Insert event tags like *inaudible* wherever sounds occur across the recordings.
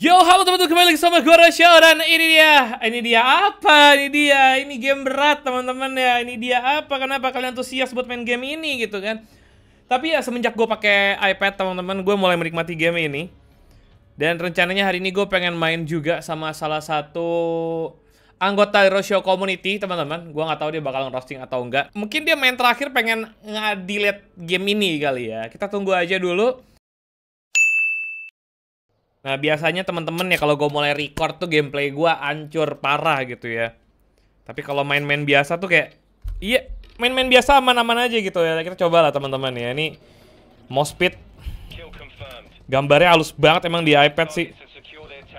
Yo, halo teman-teman, kembali lagi sama gue Rasha Dan ini dia, ini dia apa? Ini dia, ini game berat teman-teman ya Ini dia apa? Kenapa kalian antusias buat main game ini gitu kan? Tapi ya semenjak gue pakai iPad teman-teman, gue mulai menikmati game ini Dan rencananya hari ini gue pengen main juga sama salah satu anggota Rosyo Community teman-teman Gue nggak tahu dia bakal roasting atau enggak Mungkin dia main terakhir pengen ngadilet game ini kali ya Kita tunggu aja dulu Nah biasanya teman-teman ya kalau gue mulai record tuh gameplay gue ancur parah gitu ya. Tapi kalau main-main biasa tuh kayak, iya main-main biasa aman-aman aja gitu ya. Kita coba lah teman-teman ya. Ini mouse speed Gambarnya halus banget emang di iPad sih.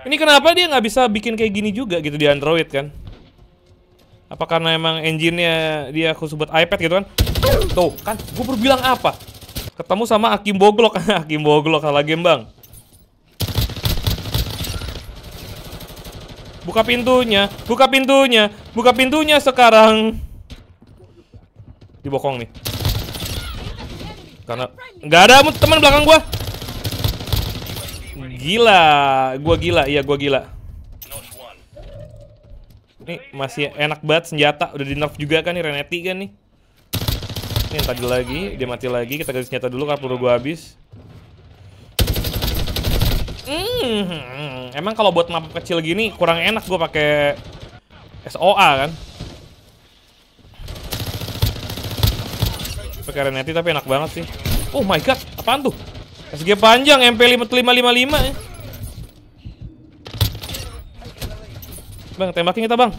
Ini kenapa dia nggak bisa bikin kayak gini juga gitu di Android kan? Apa karena emang engine-nya dia khusus buat iPad gitu kan? Tuh kan, gue perlu bilang apa? Ketemu sama Akim Boglok, *laughs* Akim Boglok salah game bang. Buka pintunya, buka pintunya, buka pintunya sekarang. Dibokong nih. Karena nggak ada teman belakang gua. Gila, gua gila, iya gua gila. Ini masih enak banget senjata, udah di nerf juga kan nih Renetti kan nih. Ini yang tadi lagi, dia mati lagi, kita ganti senjata dulu karena peluru gua habis. Hmm, emang kalau buat map kecil gini kurang enak gue pakai SOA kan? Pakai Renetti tapi enak banget sih. Oh my god, apaan tuh? SG panjang MP5555 ya. Eh. Bang, tembakin kita, Bang.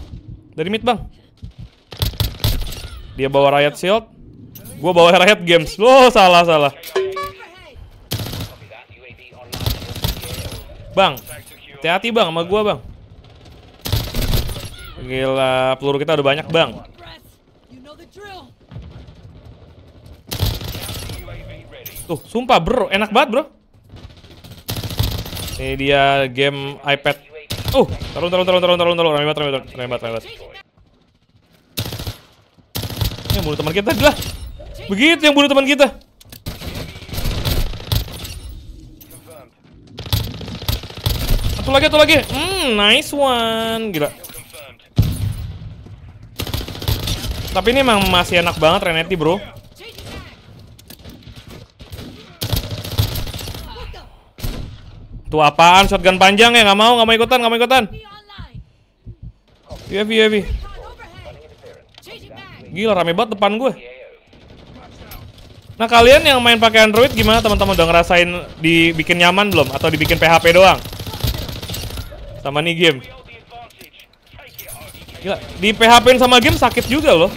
Dari mid, Bang. Dia bawa riot shield. Gua bawa riot games. Oh, salah-salah. Bang, hati-hati bang sama gua bang. Gila, peluru kita udah banyak bang. Tuh, sumpah bro, enak banget bro. Ini dia game iPad. taruh, taruh, taruh, taruh, taruh, taruh, taruh, taruh, taruh, taruh, taruh, taruh, bunuh teman kita taruh, Begitu yang bunuh teman kita. Satu lagi, satu lagi. Hmm, nice one. Gila. Tapi ini emang masih enak banget Renetti, bro. Tuh apaan shotgun panjang ya? Gak mau, gak mau ikutan, gak mau ikutan. UAV, UAV. Gila, rame banget depan gue. Nah, kalian yang main pakai Android gimana teman-teman udah ngerasain dibikin nyaman belum atau dibikin PHP doang? Sama nih game. Gila, di php sama game sakit juga loh.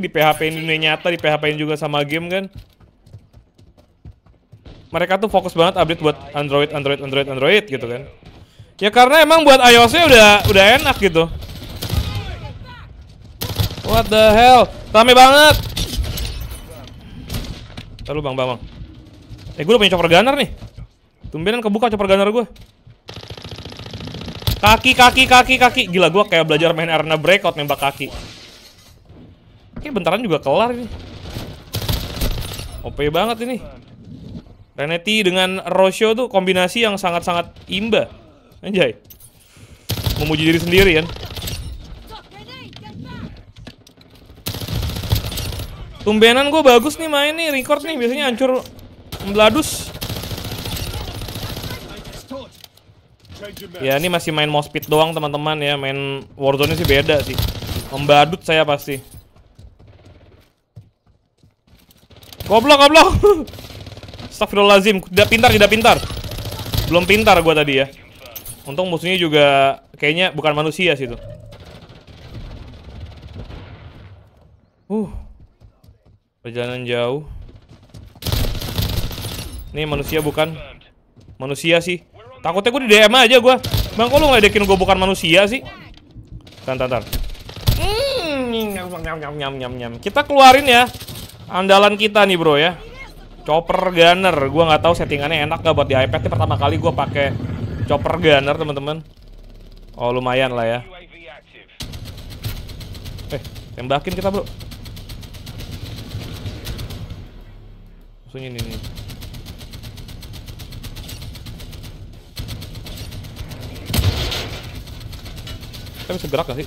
di PHP-in dunia nyata, di PHP-in juga sama game kan. Mereka tuh fokus banget update buat Android, Android, Android, Android gitu kan. Ya karena emang buat iOS-nya udah udah enak gitu. What the hell? Rame banget. Lalu bang, bang, bang. Eh, gue udah punya chopper gunner nih. Tumbenan kebuka chopper gunner gue. Kaki, kaki, kaki, kaki. Gila, gue kayak belajar main arena breakout nembak kaki. Oke, bentaran juga kelar ini. OP banget ini. Renetti dengan Rosio tuh kombinasi yang sangat-sangat imba. Anjay. Memuji diri sendiri kan. Tumbenan gue bagus nih main nih, record nih. Biasanya hancur meladus. Ya ini masih main speed doang teman-teman ya, main Warzone sih beda sih. Membadut saya pasti. Goblok, goblok. lazim *laughs* tidak pintar, tidak pintar. Belum pintar gua tadi ya. Untung musuhnya juga kayaknya bukan manusia sih itu. Uh. Perjalanan jauh. Nih manusia bukan. Manusia sih. Takutnya gue di DM aja gue. Bang, kok lu ngeledekin gue bukan manusia sih? Tan, tan, hmm, nyam, nyam, nyam, nyam, nyam, Kita keluarin ya. Andalan kita nih, bro ya. Chopper Gunner. Gue gak tahu settingannya enak gak buat di iPad. Ini pertama kali gue pakai Chopper Gunner, teman-teman. Oh, lumayan lah ya. Eh, tembakin kita, bro. Maksudnya ini nih. Kita bisa gerak gak sih?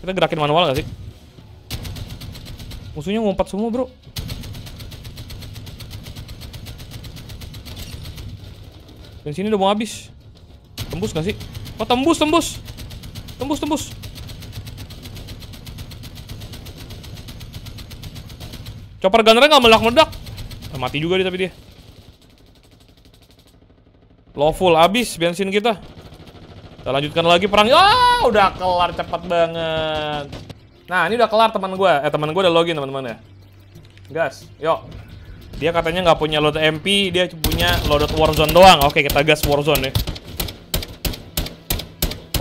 Kita gerakin manual gak sih? Musuhnya ngumpat semua bro Dan sini udah mau habis Tembus gak sih? Oh tembus tembus Tembus tembus Chopper gunnernya gak meledak-meledak nah, Mati juga dia tapi dia Low full habis bensin kita kita lanjutkan lagi perang. Ah, udah kelar cepat banget. Nah, ini udah kelar teman gue. Eh, teman gue udah login teman-teman ya. Gas, yuk. Dia katanya nggak punya load MP, dia punya load Warzone doang. Oke, kita gas Warzone nih. Ya.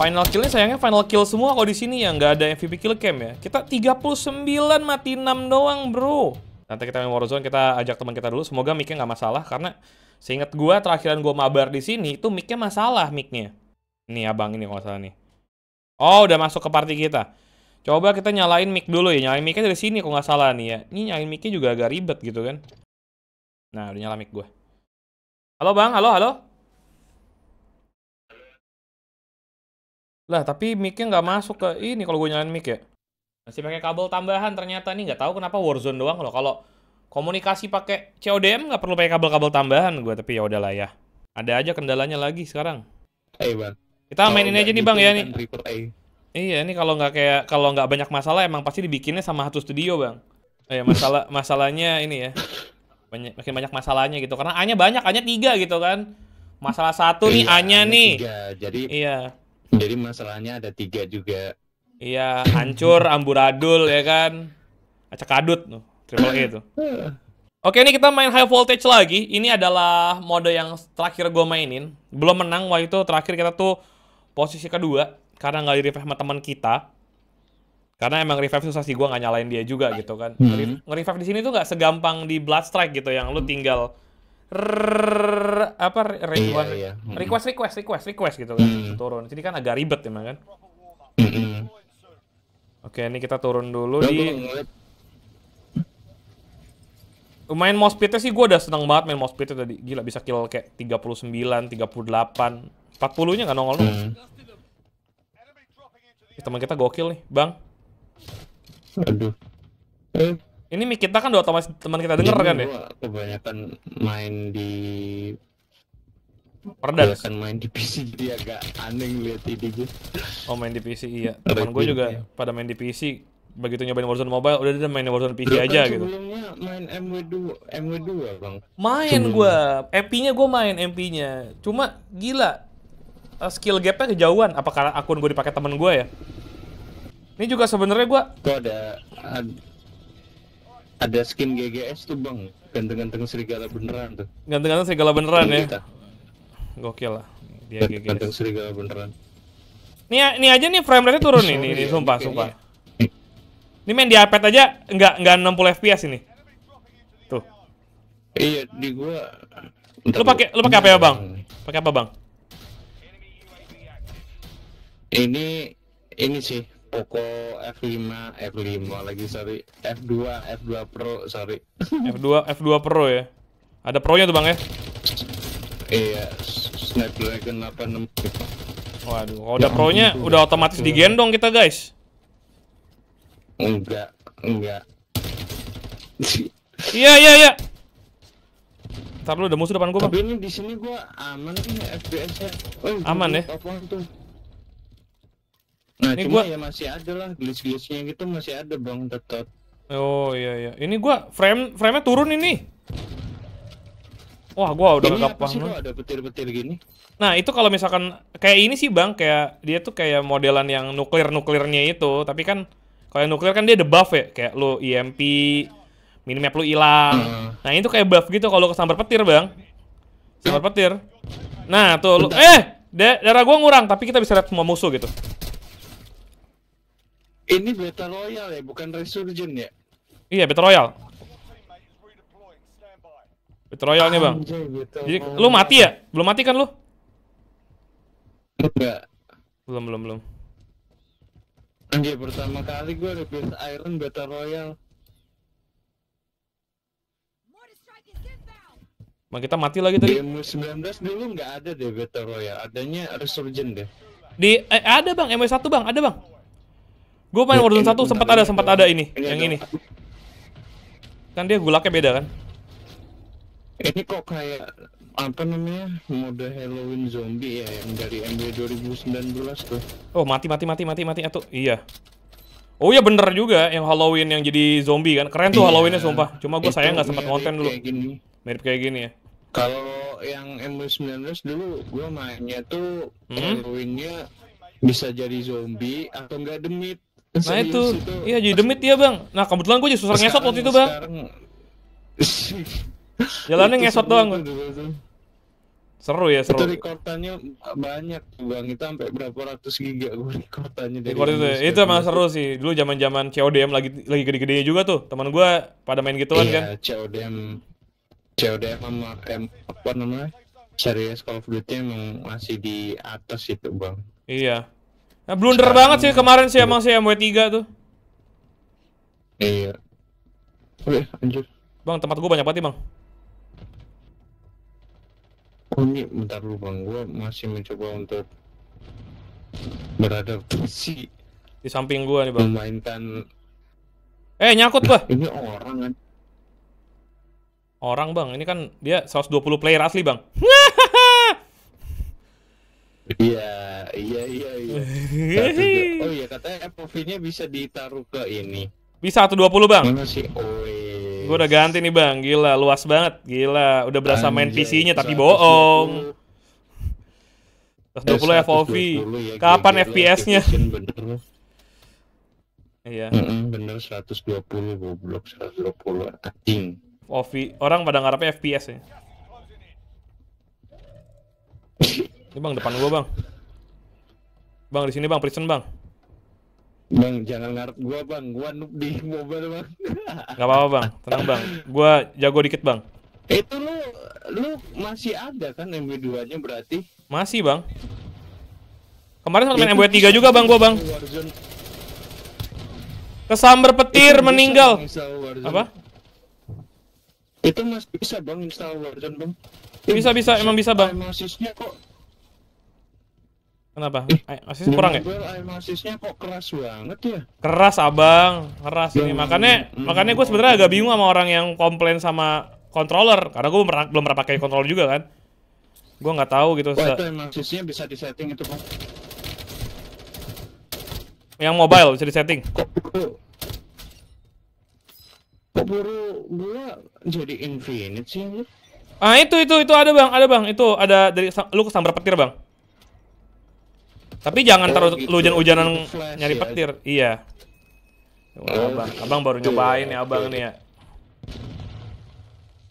Final killnya sayangnya final kill semua kok di sini ya nggak ada MVP kill cam ya. Kita 39 mati 6 doang bro. Nanti kita main Warzone kita ajak teman kita dulu. Semoga mic-nya nggak masalah karena seingat gua terakhiran gua mabar di sini itu mic-nya masalah mic-nya. Nih abang ini kalau salah nih. Oh, udah masuk ke party kita. Coba kita nyalain mic dulu ya. Nyalain mic-nya dari sini kalau nggak salah nih ya. Ini nyalain mic-nya juga agak ribet gitu kan. Nah, udah nyala mic gue. Halo bang, halo, halo. Lah, tapi mic-nya nggak masuk ke ini kalau gue nyalain mic ya. Masih pakai kabel tambahan ternyata nih. Nggak tahu kenapa Warzone doang loh. Kalau komunikasi pakai CODM nggak perlu pakai kabel-kabel tambahan gue. Tapi ya udahlah ya. Ada aja kendalanya lagi sekarang. Hey, bang. Kita kalo mainin aja nih Bang gitu, ya nih. Iya, nih kalau nggak kayak kalau nggak banyak masalah emang pasti dibikinnya sama satu studio, Bang. Eh, masalah *laughs* masalahnya ini ya. Banyak makin banyak masalahnya gitu. Karena A-nya banyak, hanya tiga gitu kan. Masalah satu nih iya, A-nya nih. Tiga. Jadi Iya. Jadi masalahnya ada tiga juga. Iya, hancur, amburadul ya kan. Acakadut tuh, triple E itu *laughs* Oke, ini kita main high voltage lagi. Ini adalah mode yang terakhir gue mainin. Belum menang, waktu itu terakhir kita tuh posisi kedua karena nggak di revive sama teman kita karena emang revive susah sih gue nggak nyalain dia juga gitu kan hmm. nge-revive di sini tuh nggak segampang di blood strike gitu yang lu tinggal rrr, apa request iya, iya. request request request request gitu kan hmm. turun jadi kan agak ribet emang kan hmm. oke ini kita turun dulu Duh, di Main mouse sih gue udah seneng banget main mouse tadi. Gila bisa kill kayak 39, 38, 40-nya delapan nongol nongol. Hmm. Ya, teman kita gokil nih, Bang. Aduh. Eh. Ini mic kita kan udah otomatis teman kita denger Jadi kan ya? kebanyakan main di Perdan. Kebanyakan main di PC dia agak aneh lihat ini gue. Oh main di PC iya. Teman gue juga pada main di PC begitu nyobain Warzone Mobile udah dia main Warzone PC kan aja kan gitu. Sebelumnya main MW2, MW2 ya, Bang. Main gue gua, MP-nya gua main MP-nya. Cuma gila. Eh, skill gap-nya kejauhan apa karena akun gua dipakai temen gua ya? Ini juga sebenarnya gua Tuh ada ada skin GGS tuh, Bang. Ganteng-ganteng serigala beneran tuh. Ganteng-ganteng serigala beneran ya. Kita. Gokil lah. Dia Ganteng-ganteng serigala beneran. Nih, nih aja nih frame rate turun nih, nih, nih, iya, sumpah, sumpah. Ini main di iPad aja nggak nggak 60 fps ini. Tuh. Iya di gua. lu pakai lu pakai apa ya bang? Pakai apa bang? Ini ini sih Poco F5 F5 lagi sorry F2 F2 Pro sorry F2 *laughs* F2 Pro ya ada Pro nya tuh bang ya iya Snapdragon 865 waduh kalau udah Pro nya ya udah otomatis digendong kita guys Enggak, enggak. Iya, iya, iya. Ntar lu udah musuh depan gua, bang. ini di sini gua aman ya FPS-nya. Oh, aman ya? Nah, ini cuma gua... ya masih ada lah glitch-glitchnya gitu masih ada, Bang, tetot. Oh, iya iya. Ini gua frame frame-nya turun ini. Wah, gua udah ini apa sih ada petir-petir gini? Nah, itu kalau misalkan kayak ini sih, Bang, kayak dia tuh kayak modelan yang nuklir-nuklirnya itu, tapi kan kalau yang nuklir kan dia debuff ya, kayak lu EMP, minimap lu hilang. Hmm. Nah, itu kayak buff gitu kalau kesambar petir, Bang. Sambar petir. Nah, tuh lu eh da darah gua ngurang, tapi kita bisa lihat semua musuh gitu. Ini beta royal ya, bukan resurgent ya? Iya, beta royal. Beta royal nih, Bang. Gitu. Jadi lu mati ya? Belum mati kan lu? Enggak. Belum, belum, belum. Anjir pertama kali gue request Iron Battle Royale Ma kita mati lagi tadi. Game 19 dulu nggak ada deh Battle Royale, adanya Resurgent deh. Di eh, ada Bang, MW1 Bang, ada Bang. Gue main Warzone 1 sempat ada, sempat ada ini, ini yang ini. Kan dia gulaknya beda kan? Ini kok kayak apa namanya mode Halloween zombie ya yang dari MW 2019 tuh. Oh mati mati mati mati mati atau iya. Oh iya bener juga yang Halloween yang jadi zombie kan keren tuh iya, Halloweennya sumpah. Cuma gue sayang nggak sempat konten dulu. Kayak gini. Mirip kayak gini ya. Kalau yang MW 19 dulu gue mainnya tuh hmm? Halloweennya bisa jadi zombie atau enggak demit. Nah Serius itu, iya jadi demit ya bang. Nah kebetulan gue jadi susah ngesot waktu itu bang. *laughs* Jalannya ngesot doang. Seru ya, seru. Itu rekordannya banyak Bang. Itu sampai berapa ratus giga gue rekordannya dari Record ya. itu. Itu emang seru sih. Dulu zaman-zaman CODM lagi lagi gede gede juga tuh. Teman gue pada main gituan iya, kan. Iya, CODM CODM sama M, apa namanya? Serius Call of Duty emang masih di atas itu, Bang. Iya. Nah, blunder Sekarang banget sih kemarin sih emang sih MW3 tuh. Iya. Oke, lanjut. Bang, tempat gue banyak banget, Bang. Ini bentar dulu bang gue masih mencoba untuk beradaptasi di samping gue nih bang memainkan eh nyakut bah ini orang kan orang bang ini kan dia 120 player asli bang iya iya iya iya *laughs* oh iya katanya FOV nya bisa ditaruh ke ini bisa 120 bang mana sih oh Gue udah ganti nih bang, gila luas banget, gila udah berasa Anjay, main PC-nya tapi bohong. 120 eh, FOV, ya, ya kapan ya, FPS-nya? Iya. Bener 120 goblok 120 anjing. Ovi orang pada ngarapnya FPS ya. *laughs* Ini bang depan gua bang. Bang di sini bang, prison bang. Bang, jangan ngarep gua, Bang. Gua noob di mobile, Bang. *laughs* Gak apa-apa, Bang. Tenang, Bang. Gua jago dikit, Bang. Itu lu lu masih ada kan MW2-nya berarti? Masih, Bang. Kemarin sempat main MW3 juga, Bang, gua, Bang. Kesamber petir itu meninggal. Apa? Itu masih bisa, Bang, install Warzone, Bang. Bisa bisa, emang bisa, Bang. kok Kenapa? Eh, Asis kurang ya? Asisnya kok keras banget ya? Keras abang, keras ini. Makanya, hmm. makanya gue sebenarnya agak bingung sama orang yang komplain sama controller, karena gue belum pernah pakai controller juga kan. Gue nggak tahu gitu. Wah, asisnya bisa disetting itu kok. Yang mobile bisa disetting. Kok kok buru gue jadi infinite sih? Ah itu itu itu ada bang, ada bang, itu ada dari lu kesambar petir bang. Tapi jangan oh, terus gitu. hujan-hujanan nyari petir. Iya. Wah, oh, abang, abang baru gitu. nyobain ya abang nih ya.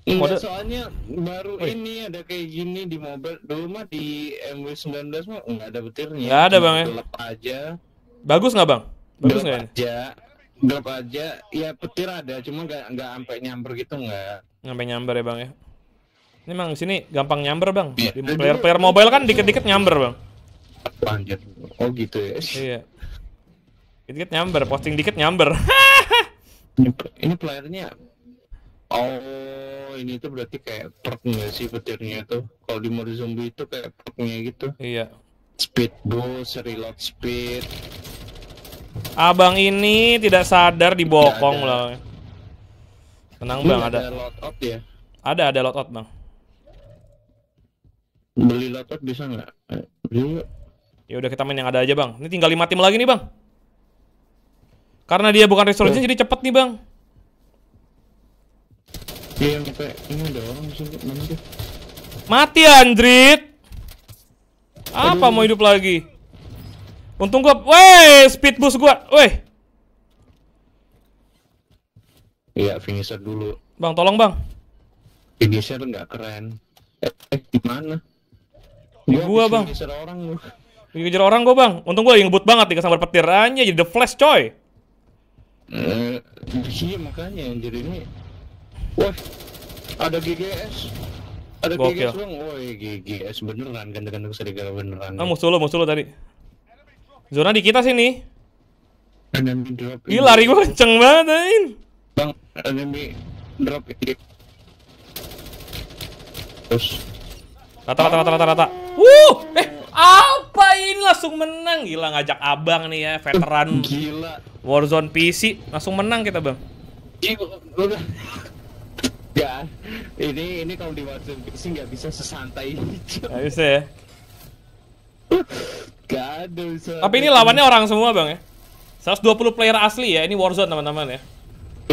Iya, Mode... soalnya baru Wih. ini ada kayak gini di mobile dulu mah di MW19 mah nggak ada petirnya. Nggak ada bang ya. Gelap aja. Bagus nggak bang? Bagus nggak aja. Gelap aja. Ya petir ada, cuma nggak nggak sampai nyamber gitu nggak. Sampai nyamber ya bang ya. Ini emang sini gampang nyamber bang. Iya. Di player player mobile kan dikit-dikit nyamber bang. Panjat. Oh gitu ya. Iya. Dikit nyamber, posting dikit nyamber. *laughs* ini, ini playernya Oh, ini tuh berarti kayak perk nggak sih petirnya tuh? Kalau di mode zombie itu kayak perknya gitu. Iya. Speed boost, reload speed. Abang ini tidak sadar dibokong loh. Tenang bang, ada. Ada load out ya? Ada, ada load out bang. Beli load out bisa nggak? Beli Ya udah kita main yang ada aja, Bang. Ini tinggal lima tim lagi nih, Bang. Karena dia bukan resolusi iya. jadi cepet nih, Bang. Iya, ini ada orang mati. Mati Andrit. Apa mau hidup lagi? Untung gua, weh, speed boost gua. Weh. Iya, finisher dulu. Bang, tolong, Bang. Finisher nggak keren. Eh, eh gimana? Di gua, Bang. Finisher orang lu. Dikejar orang gue bang. Untung gue ngebut banget nih kesambar petir. Anjay jadi the flash coy. Eh, iya makanya yang jadi ini. Wah, ada GGS. Ada Gokil. GGS bang. woy GGS beneran. Ganda-ganda serigala beneran. Ah, musuh lo, musuh lo tadi. Zona di kita sini. Enemy drop. Ih, lari gua kenceng banget, Ain. Bang, enemy drop. Terus. Rata, rata, rata, rata, rata. Wuh! Eh, ah! ngapain langsung menang gila ngajak abang nih ya veteran gila Warzone PC langsung menang kita bang ya ini ini kalau di Warzone PC nggak bisa sesantai itu nggak bisa ya nggak tapi ini lawannya orang semua bang ya 120 player asli ya ini Warzone teman-teman ya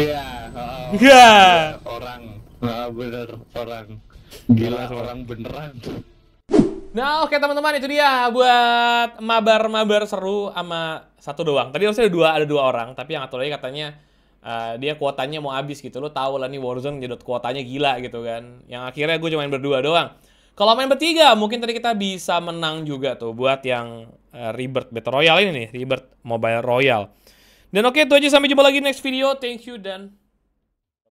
iya oh, yeah. Iya, orang nah, bener orang gila, gila orang beneran Nah oke okay, teman-teman itu dia buat mabar-mabar seru sama satu doang. Tadi harusnya ada dua ada dua orang tapi yang satu lagi katanya uh, dia kuotanya mau habis gitu. Lo tau lah nih Warzone jadot kuotanya gila gitu kan. Yang akhirnya gue cuma main berdua doang. Kalau main bertiga mungkin tadi kita bisa menang juga tuh buat yang uh, Rebirth Battle Royale ini nih, Rebirth Mobile Royale. Dan oke okay, itu aja sampai jumpa lagi next video. Thank you dan